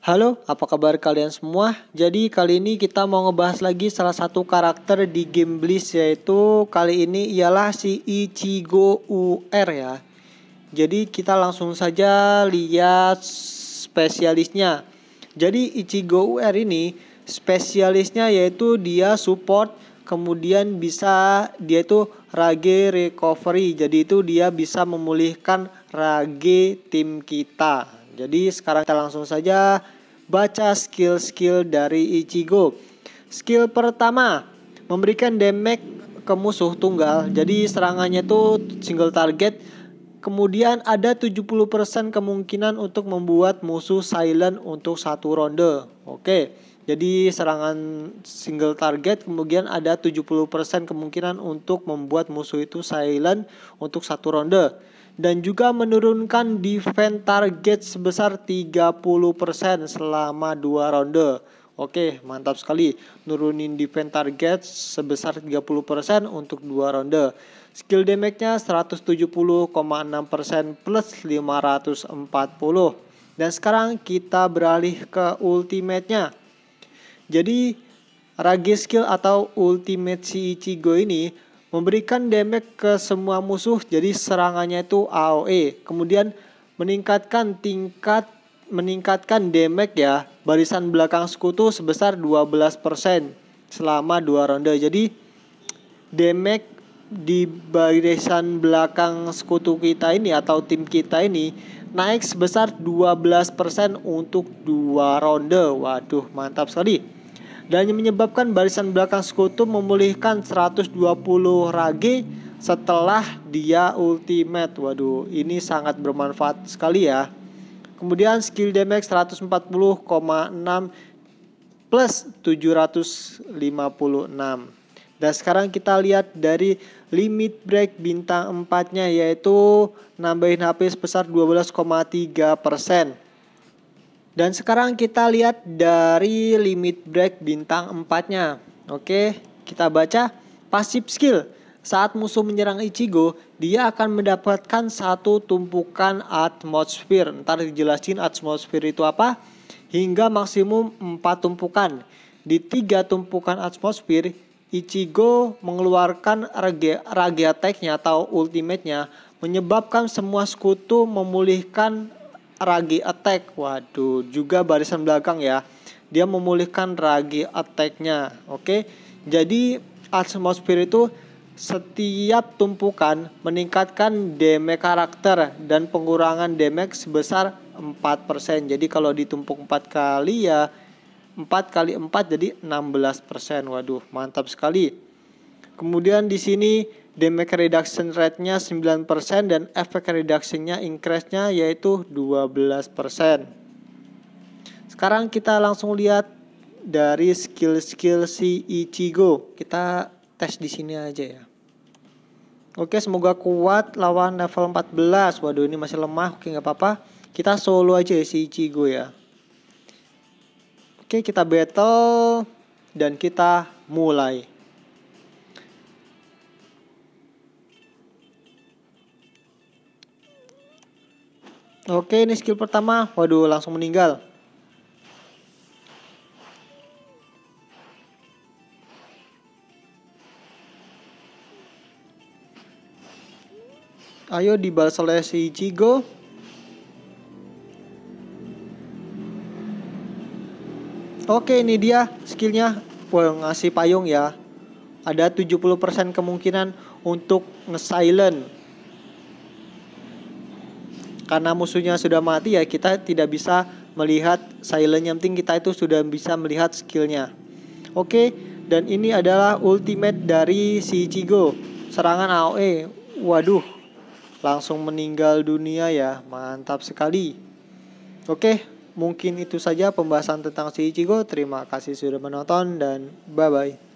Halo, apa kabar kalian semua? Jadi kali ini kita mau ngebahas lagi salah satu karakter di game Blitz yaitu kali ini ialah si Ichigo UR ya. Jadi kita langsung saja lihat spesialisnya. Jadi Ichigo UR ini spesialisnya yaitu dia support kemudian bisa dia itu rage recovery. Jadi itu dia bisa memulihkan rage tim kita. Jadi sekarang kita langsung saja baca skill-skill dari Ichigo. Skill pertama, memberikan damage ke musuh tunggal. Jadi serangannya itu single target. Kemudian ada 70% kemungkinan untuk membuat musuh silent untuk satu ronde. Oke. Jadi serangan single target kemudian ada 70% kemungkinan untuk membuat musuh itu silent untuk satu ronde dan juga menurunkan defense target sebesar 30% selama dua ronde. Oke, mantap sekali. Nurunin defense target sebesar 30% untuk dua ronde. Skill damage-nya 170,6% plus 540. Dan sekarang kita beralih ke ultimate-nya. Jadi, Rage skill atau ultimate si Ichigo ini memberikan damage ke semua musuh jadi serangannya itu AOE kemudian meningkatkan tingkat meningkatkan damage ya barisan belakang sekutu sebesar 12% selama dua ronde jadi damage di barisan belakang sekutu kita ini atau tim kita ini naik sebesar 12% untuk dua ronde waduh mantap sekali dan menyebabkan barisan belakang sekutu memulihkan 120 rage setelah dia ultimate. Waduh, ini sangat bermanfaat sekali ya. Kemudian skill damage 140,6 plus 756. Dan sekarang kita lihat dari limit break bintang 4-nya yaitu nambahin HP sebesar 12,3 persen dan sekarang kita lihat dari limit break bintang 4-nya. Oke, kita baca pasif skill. Saat musuh menyerang Ichigo, dia akan mendapatkan satu tumpukan atmosfer. Ntar dijelasin atmosfer itu apa. Hingga maksimum 4 tumpukan. Di tiga tumpukan atmosfer, Ichigo mengeluarkan rage, rage attack-nya atau ultimate-nya menyebabkan semua sekutu memulihkan Ragi Attack. Waduh, juga barisan belakang ya. Dia memulihkan Ragi attacknya, Oke. Jadi Atmosphere itu setiap tumpukan meningkatkan damage karakter dan pengurangan damage sebesar 4%. Jadi kalau ditumpuk 4 kali ya 4 kali 4 jadi 16%. Waduh, mantap sekali. Kemudian di sini damage reduction rate-nya 9% dan efek reduction-nya increase-nya yaitu 12%. Sekarang kita langsung lihat dari skill-skill si Ichigo. Kita tes di sini aja ya. Oke, semoga kuat lawan level 14. Waduh, ini masih lemah. Oke, nggak apa-apa. Kita solo aja ya si Ichigo ya. Oke, kita battle dan kita mulai. Oke, ini skill pertama. Waduh, langsung meninggal. Ayo dibalas oleh si Jigo. Oke, ini dia skillnya. Wah, ngasih payung ya. Ada 70% kemungkinan untuk nge-silent karena musuhnya sudah mati ya kita tidak bisa melihat silent yang penting kita itu sudah bisa melihat skillnya oke dan ini adalah ultimate dari si Chigo serangan AOE waduh langsung meninggal dunia ya mantap sekali oke mungkin itu saja pembahasan tentang si Chigo terima kasih sudah menonton dan bye bye